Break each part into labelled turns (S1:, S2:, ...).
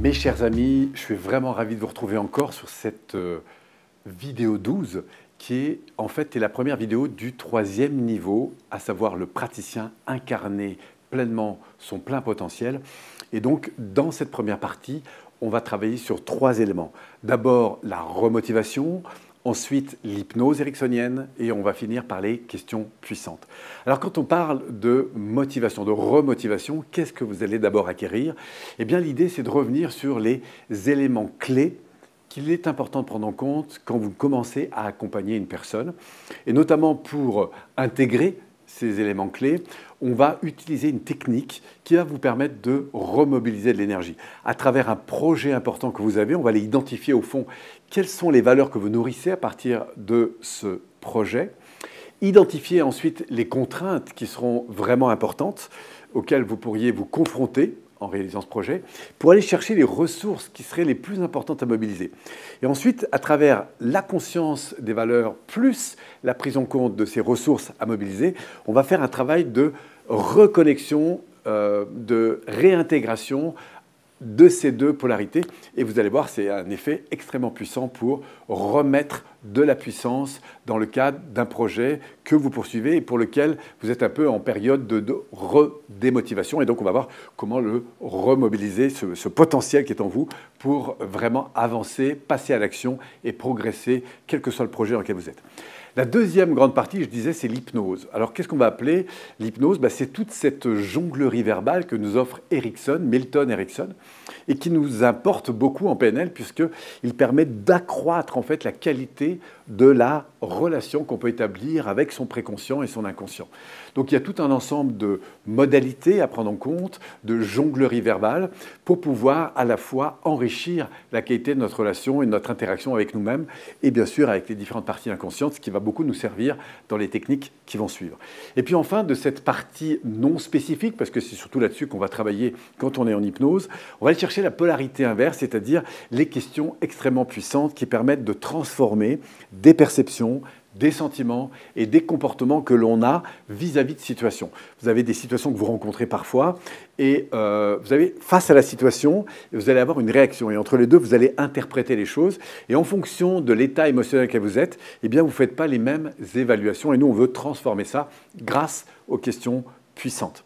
S1: Mes chers amis, je suis vraiment ravi de vous retrouver encore sur cette euh, vidéo 12 qui est en fait est la première vidéo du troisième niveau, à savoir le praticien incarné pleinement son plein potentiel. Et donc dans cette première partie, on va travailler sur trois éléments. D'abord la remotivation, Ensuite, l'hypnose ericksonienne et on va finir par les questions puissantes. Alors quand on parle de motivation, de remotivation, qu'est-ce que vous allez d'abord acquérir Eh bien l'idée c'est de revenir sur les éléments clés qu'il est important de prendre en compte quand vous commencez à accompagner une personne, et notamment pour intégrer ces éléments clés, on va utiliser une technique qui va vous permettre de remobiliser de l'énergie. À travers un projet important que vous avez, on va aller identifier au fond quelles sont les valeurs que vous nourrissez à partir de ce projet. Identifier ensuite les contraintes qui seront vraiment importantes auxquelles vous pourriez vous confronter en réalisant ce projet, pour aller chercher les ressources qui seraient les plus importantes à mobiliser. Et ensuite, à travers la conscience des valeurs, plus la prise en compte de ces ressources à mobiliser, on va faire un travail de reconnexion, euh, de réintégration de ces deux polarités. Et vous allez voir, c'est un effet extrêmement puissant pour remettre de la puissance dans le cadre d'un projet que vous poursuivez et pour lequel vous êtes un peu en période de, redémotivation. Et donc, on va voir comment le remobiliser, ce, potentiel qui est en vous, pour vraiment avancer, passer à l'action et progresser, quel que soit le projet dans lequel vous êtes. La deuxième grande partie, je disais, c'est l'hypnose. Alors, qu'est-ce qu'on va appeler l'hypnose bah, C'est toute cette jonglerie verbale que nous offre Erickson, Milton Erickson, et qui nous importe beaucoup en PNL, puisqu'il permet d'accroître en fait la qualité de la relation qu'on peut établir avec son préconscient et son inconscient. Donc il y a tout un ensemble de modalités à prendre en compte, de jonglerie verbale, pour pouvoir à la fois enrichir la qualité de notre relation et de notre interaction avec nous-mêmes, et bien sûr avec les différentes parties inconscientes, ce qui va beaucoup nous servir dans les techniques qui vont suivre. Et puis enfin, de cette partie non spécifique, parce que c'est surtout là-dessus qu'on va travailler quand on est en hypnose, on va aller chercher la polarité inverse, c'est-à-dire les questions extrêmement puissantes qui permettent de transformer des perceptions, des sentiments et des comportements que l'on a vis-à-vis de situations. Vous avez des situations que vous rencontrez parfois et euh, vous avez face à la situation, vous allez avoir une réaction et entre les deux, vous allez interpréter les choses et en fonction de l'état émotionnel que vous êtes, eh bien vous ne faites pas les mêmes évaluations et nous on veut transformer ça grâce aux questions puissantes.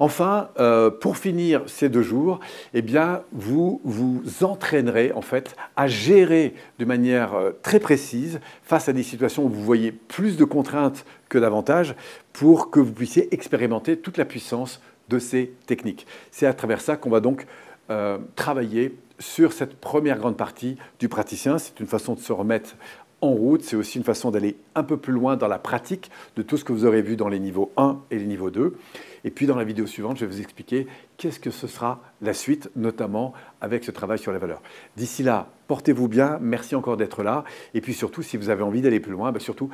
S1: Enfin, euh, pour finir ces deux jours, eh bien, vous vous entraînerez en fait à gérer de manière euh, très précise face à des situations où vous voyez plus de contraintes que d'avantages pour que vous puissiez expérimenter toute la puissance de ces techniques. C'est à travers ça qu'on va donc euh, travailler sur cette première grande partie du praticien. C'est une façon de se remettre en route. C'est aussi une façon d'aller un peu plus loin dans la pratique de tout ce que vous aurez vu dans les niveaux 1 et les niveaux 2. Et puis dans la vidéo suivante, je vais vous expliquer qu'est-ce que ce sera la suite, notamment avec ce travail sur la valeur. D'ici là, portez-vous bien, merci encore d'être là. Et puis surtout, si vous avez envie d'aller plus loin, bah, surtout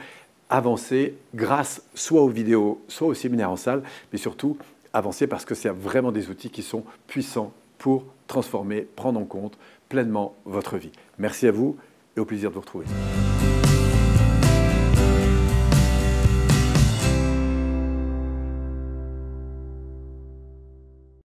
S1: avancez grâce soit aux vidéos, soit au séminaire en salle, mais surtout avancez parce que c'est vraiment des outils qui sont puissants pour transformer, prendre en compte pleinement votre vie. Merci à vous et au plaisir de vous retrouver.